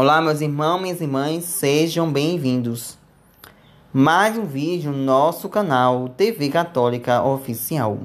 Olá, meus irmãos, minhas irmãs, sejam bem-vindos. Mais um vídeo no nosso canal TV Católica Oficial.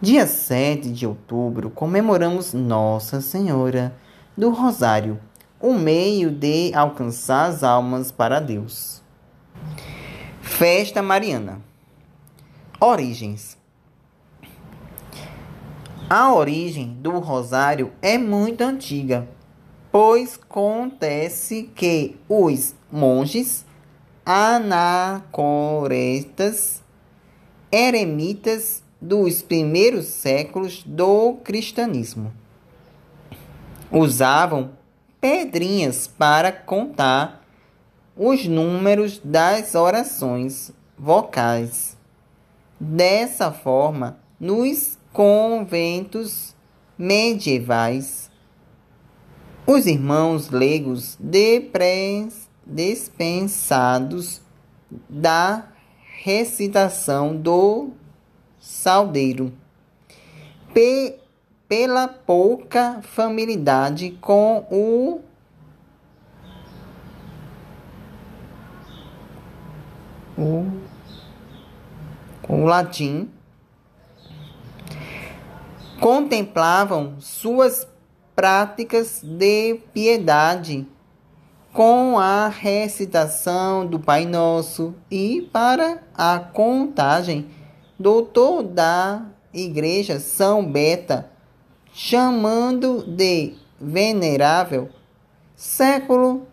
Dia 7 de outubro comemoramos Nossa Senhora do Rosário, um meio de alcançar as almas para Deus. Festa Mariana. Origens. A origem do Rosário é muito antiga pois acontece que os monges, anacoretas, eremitas dos primeiros séculos do cristianismo usavam pedrinhas para contar os números das orações vocais. Dessa forma, nos conventos medievais, os irmãos leigos dispensados da recitação do saldeiro P pela pouca familiaridade com o o, o latim contemplavam suas práticas de piedade, com a recitação do Pai Nosso e para a contagem, doutor da Igreja São Beta, chamando de venerável, século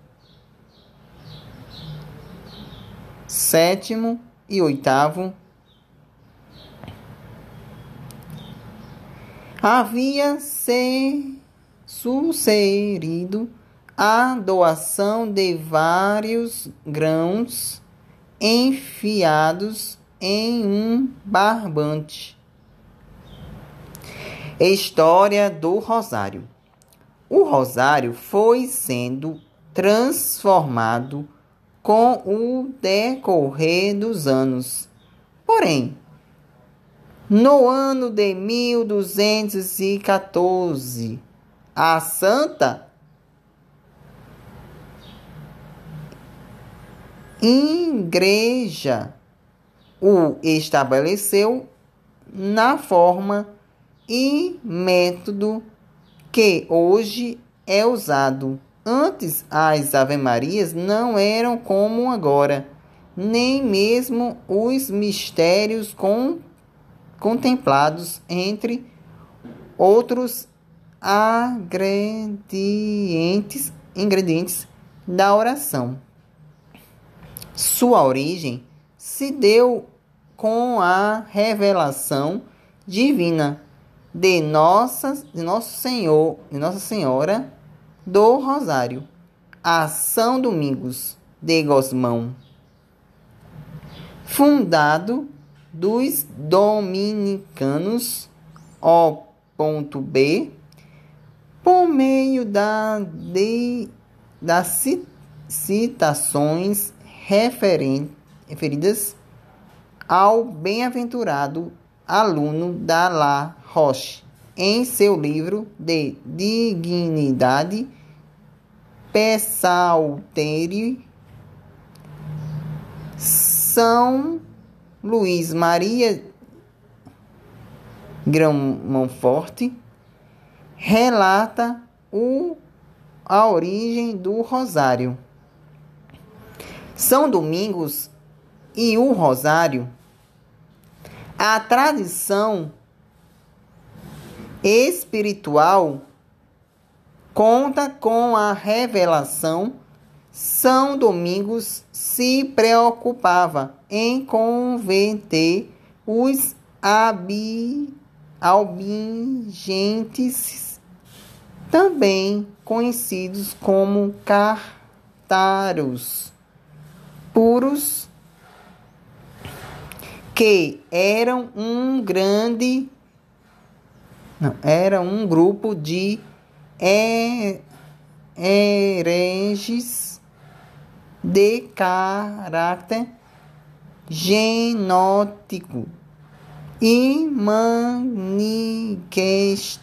sétimo e oitavo havia se sucedido a doação de vários grãos enfiados em um barbante. História do Rosário. O rosário foi sendo transformado com o decorrer dos anos. Porém, no ano de 1214, a santa igreja o estabeleceu na forma e método que hoje é usado. Antes, as Ave-Marias não eram como agora, nem mesmo os mistérios com, contemplados, entre outros ingredientes, ingredientes da oração. Sua origem se deu com a revelação divina de, nossa de Nosso Senhor, e Nossa Senhora do Rosário, a São Domingos de Gosmão. Fundado dos dominicanos O.B por meio da de, das citações referen, referidas ao bem-aventurado aluno da La Roche em seu livro de dignidade Pessalteri São Luís Maria Grão Monforte relata o, a origem do rosário. São Domingos e o rosário. A tradição espiritual conta com a revelação. São Domingos se preocupava em converter os ab... albingentes também conhecidos como cartaros puros, que eram um grande não, era um grupo de hereges de caráter genótico e maniqueis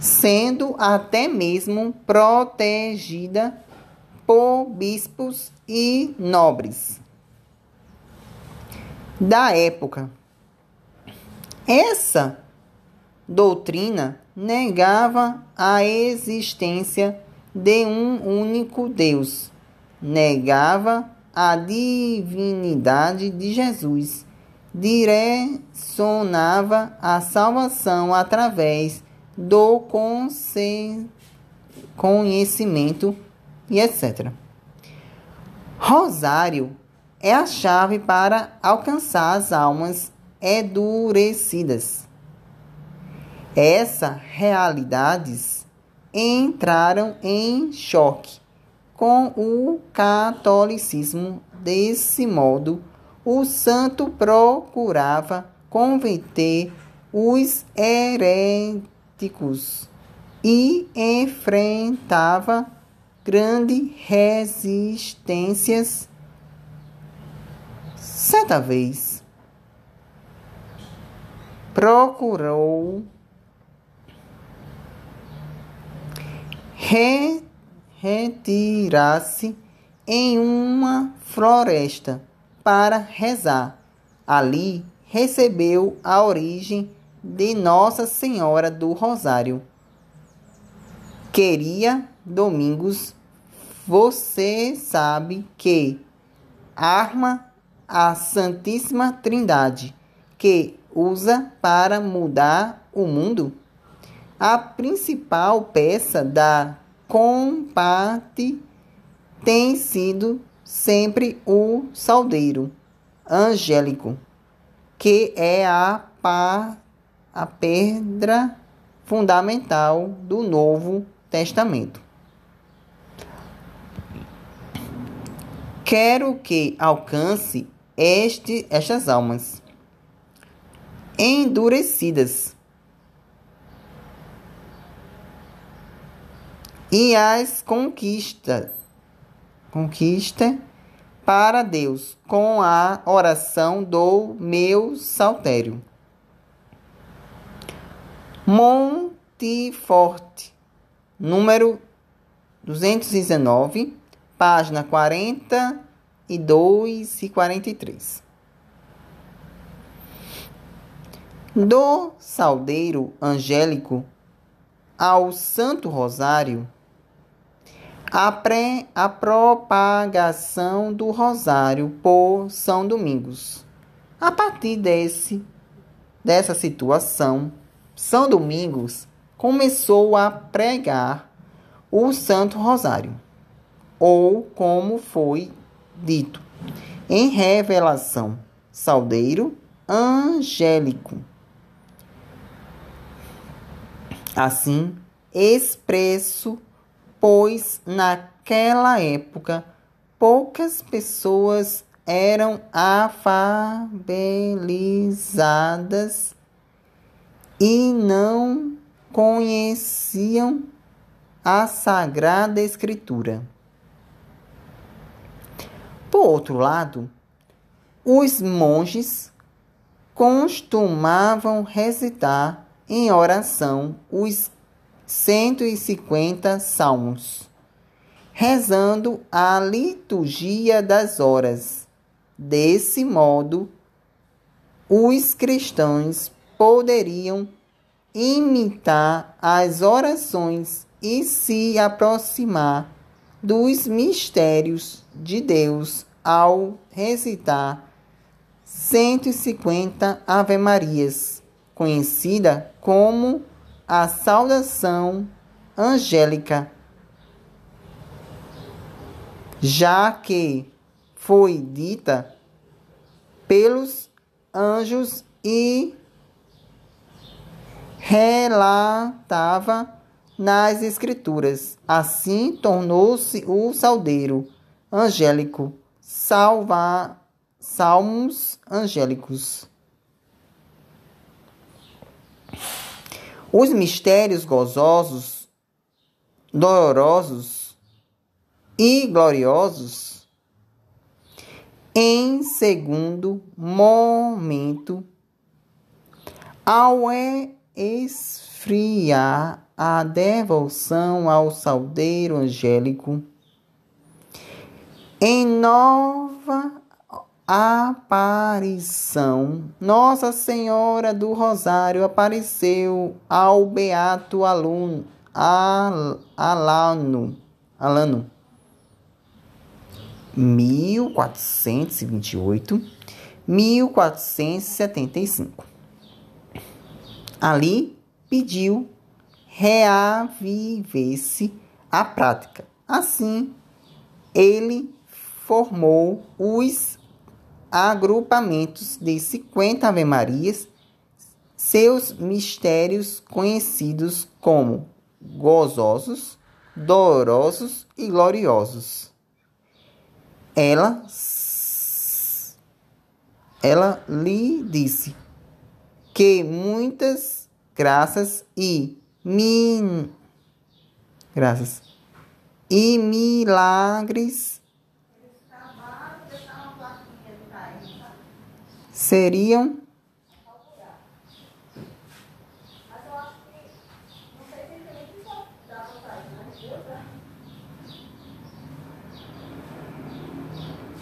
sendo até mesmo protegida por bispos e nobres da época. Essa doutrina negava a existência de um único Deus, negava a divinidade de Jesus direcionava a salvação através do conhecimento e etc. Rosário é a chave para alcançar as almas endurecidas. Essas realidades entraram em choque com o catolicismo desse modo o santo procurava converter os heréticos e enfrentava grandes resistências. Certa vez, procurou retirar-se em uma floresta para rezar. Ali recebeu a origem de Nossa Senhora do Rosário. Queria Domingos, você sabe que arma a Santíssima Trindade que usa para mudar o mundo? A principal peça da comparte tem sido sempre o saldeiro angélico, que é a, pá, a pedra fundamental do Novo Testamento. Quero que alcance este, estas almas endurecidas e as conquistas conquista para Deus com a oração do meu saltério. Monte Forte, número 219, página 42 e 43. Do Saldeiro Angélico ao Santo Rosário a, pre, a propagação do Rosário por São Domingos. A partir desse, dessa situação, São Domingos começou a pregar o Santo Rosário, ou como foi dito, em revelação, Saldeiro Angélico. Assim, expresso pois naquela época poucas pessoas eram afabilizadas e não conheciam a Sagrada Escritura. Por outro lado, os monges costumavam recitar em oração os 150 salmos, rezando a liturgia das horas. Desse modo, os cristãos poderiam imitar as orações e se aproximar dos mistérios de Deus ao recitar 150 Ave-Marias, conhecida como a saudação angélica, já que foi dita pelos anjos e relatava nas Escrituras. Assim tornou-se o saldeiro angélico, salva, salmos angélicos. Os mistérios gozosos, dolorosos e gloriosos em segundo momento ao esfriar a devoção ao saldeiro angélico em nova aparição. Nossa Senhora do Rosário apareceu ao beato aluno Al Alano. Alano. 1428, 1475. Ali pediu reavivesse a prática. Assim, ele formou os agrupamentos de 50 Ave-Marias, seus mistérios conhecidos como gozosos, dolorosos e gloriosos. Ela, ela lhe disse que muitas graças e min, graças e milagres seriam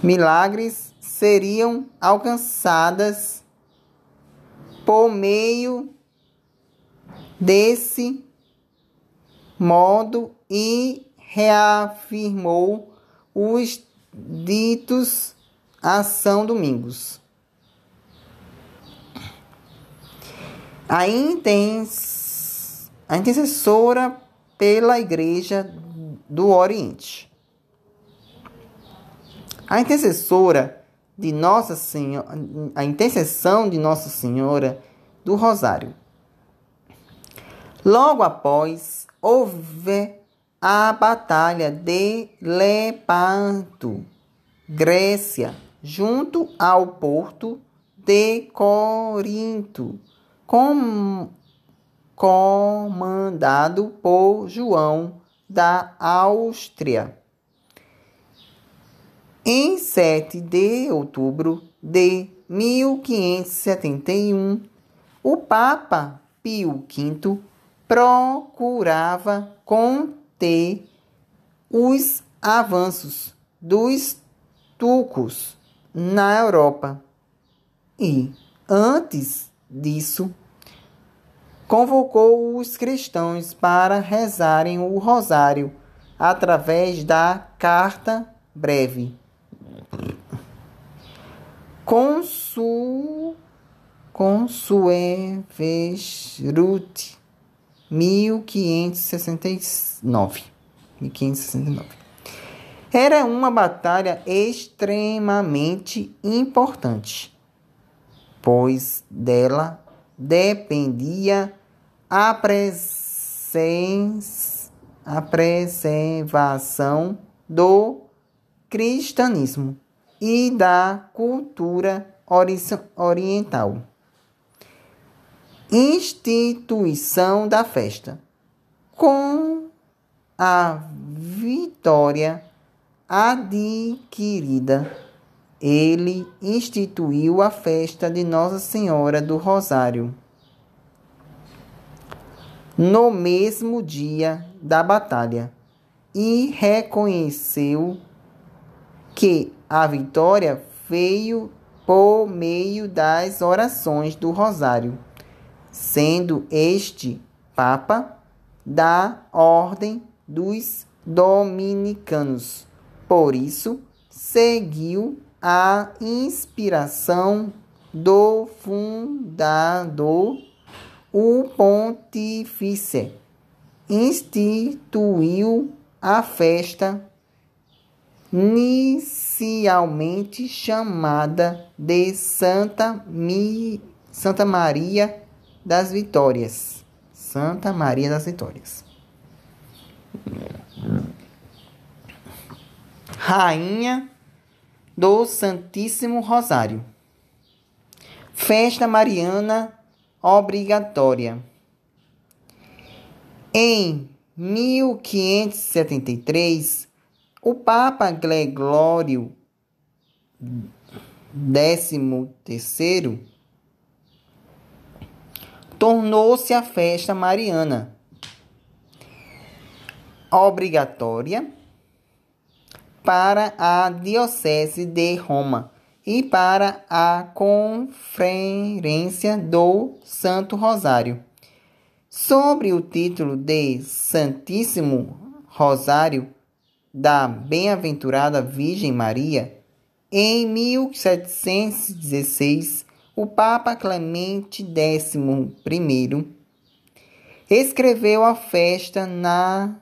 milagres seriam alcançadas por meio desse modo e reafirmou os ditos a São Domingos. a, intens, a intercessora pela Igreja do Oriente. A intercessora de Nossa Senhora, a intercessão de Nossa Senhora do Rosário. Logo após, houve a Batalha de Lepanto, Grécia, junto ao porto de Corinto com, comandado por João da Áustria. Em 7 de outubro de 1571, o Papa Pio V procurava conter os avanços dos turcos na Europa. E, antes disso, convocou os cristãos para rezarem o rosário através da carta breve. Consu Consueverut 1569 1569 Era uma batalha extremamente importante, pois dela dependia apresen- a preservação do cristianismo e da cultura oriental. Instituição da festa. Com a vitória adquirida, ele instituiu a festa de Nossa Senhora do Rosário no mesmo dia da batalha e reconheceu que a vitória veio por meio das orações do Rosário, sendo este Papa da Ordem dos Dominicanos. Por isso, seguiu a inspiração do fundador o pontífice instituiu a festa inicialmente chamada de Santa, Mi, Santa Maria das Vitórias. Santa Maria das Vitórias. Rainha do Santíssimo Rosário. Festa Mariana obrigatória. Em 1573, o Papa Gregório XIII tornou-se a festa mariana obrigatória para a Diocese de Roma e para a Conferência do Santo Rosário. Sobre o título de Santíssimo Rosário da Bem-aventurada Virgem Maria, em 1716, o Papa Clemente XI escreveu a festa na,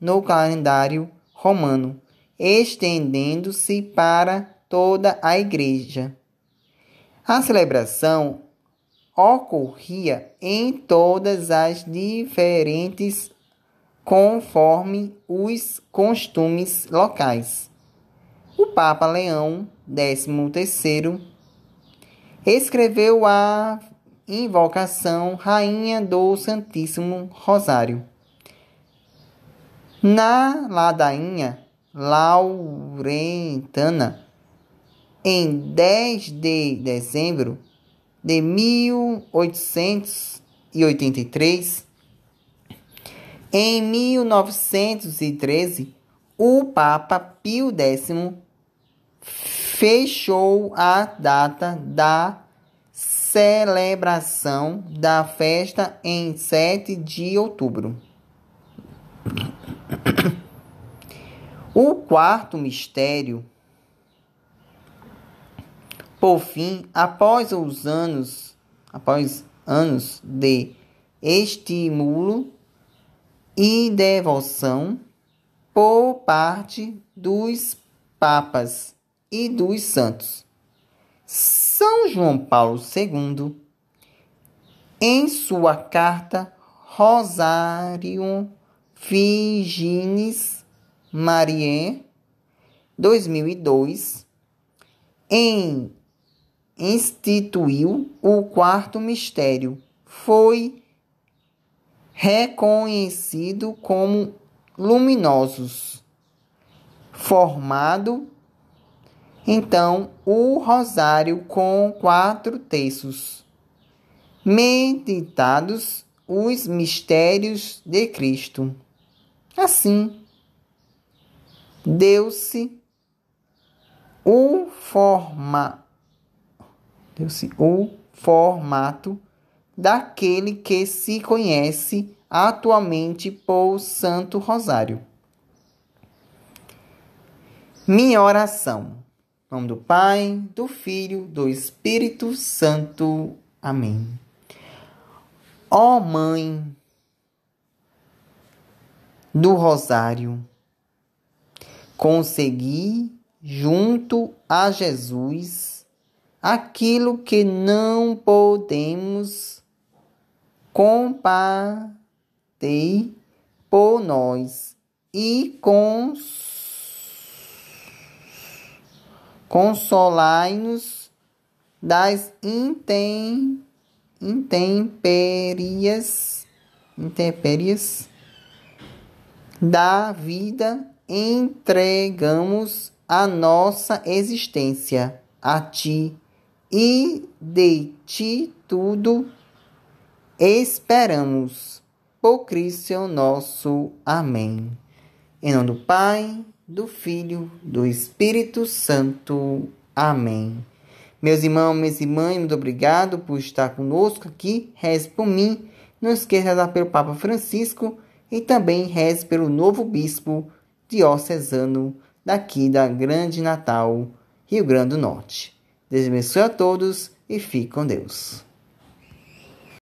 no calendário romano, estendendo-se para toda a igreja. A celebração ocorria em todas as diferentes conforme os costumes locais. O Papa Leão XIII escreveu a invocação Rainha do Santíssimo Rosário. Na ladainha laurentana, em 10 de dezembro de 1883, em 1913, o Papa Pio X fechou a data da celebração da festa em 7 de outubro. O quarto mistério por fim, após os anos, após anos de estímulo e devoção por parte dos papas e dos santos. São João Paulo II, em sua carta Rosário Figines Marie, 2002, em instituiu o quarto mistério. Foi reconhecido como luminosos. Formado então o rosário com quatro terços. Meditados os mistérios de Cristo. Assim, deu-se o forma o formato daquele que se conhece atualmente por Santo Rosário. Minha oração. Em nome do Pai, do Filho, do Espírito Santo. Amém. Ó oh Mãe do Rosário, consegui, junto a Jesus, aquilo que não podemos compartir por nós e cons consolai-nos das intem intempéries, intempéries da vida, entregamos a nossa existência a ti e de ti tudo esperamos. Por Cristo nosso. Amém. Em nome do Pai, do Filho, do Espírito Santo. Amém. Meus irmãos, minhas irmãs, muito obrigado por estar conosco aqui. Reze por mim. Não esqueça de rezar pelo Papa Francisco e também reze pelo novo bispo diocesano daqui da Grande Natal, Rio Grande do Norte. Deus abençoe a todos e fique com Deus.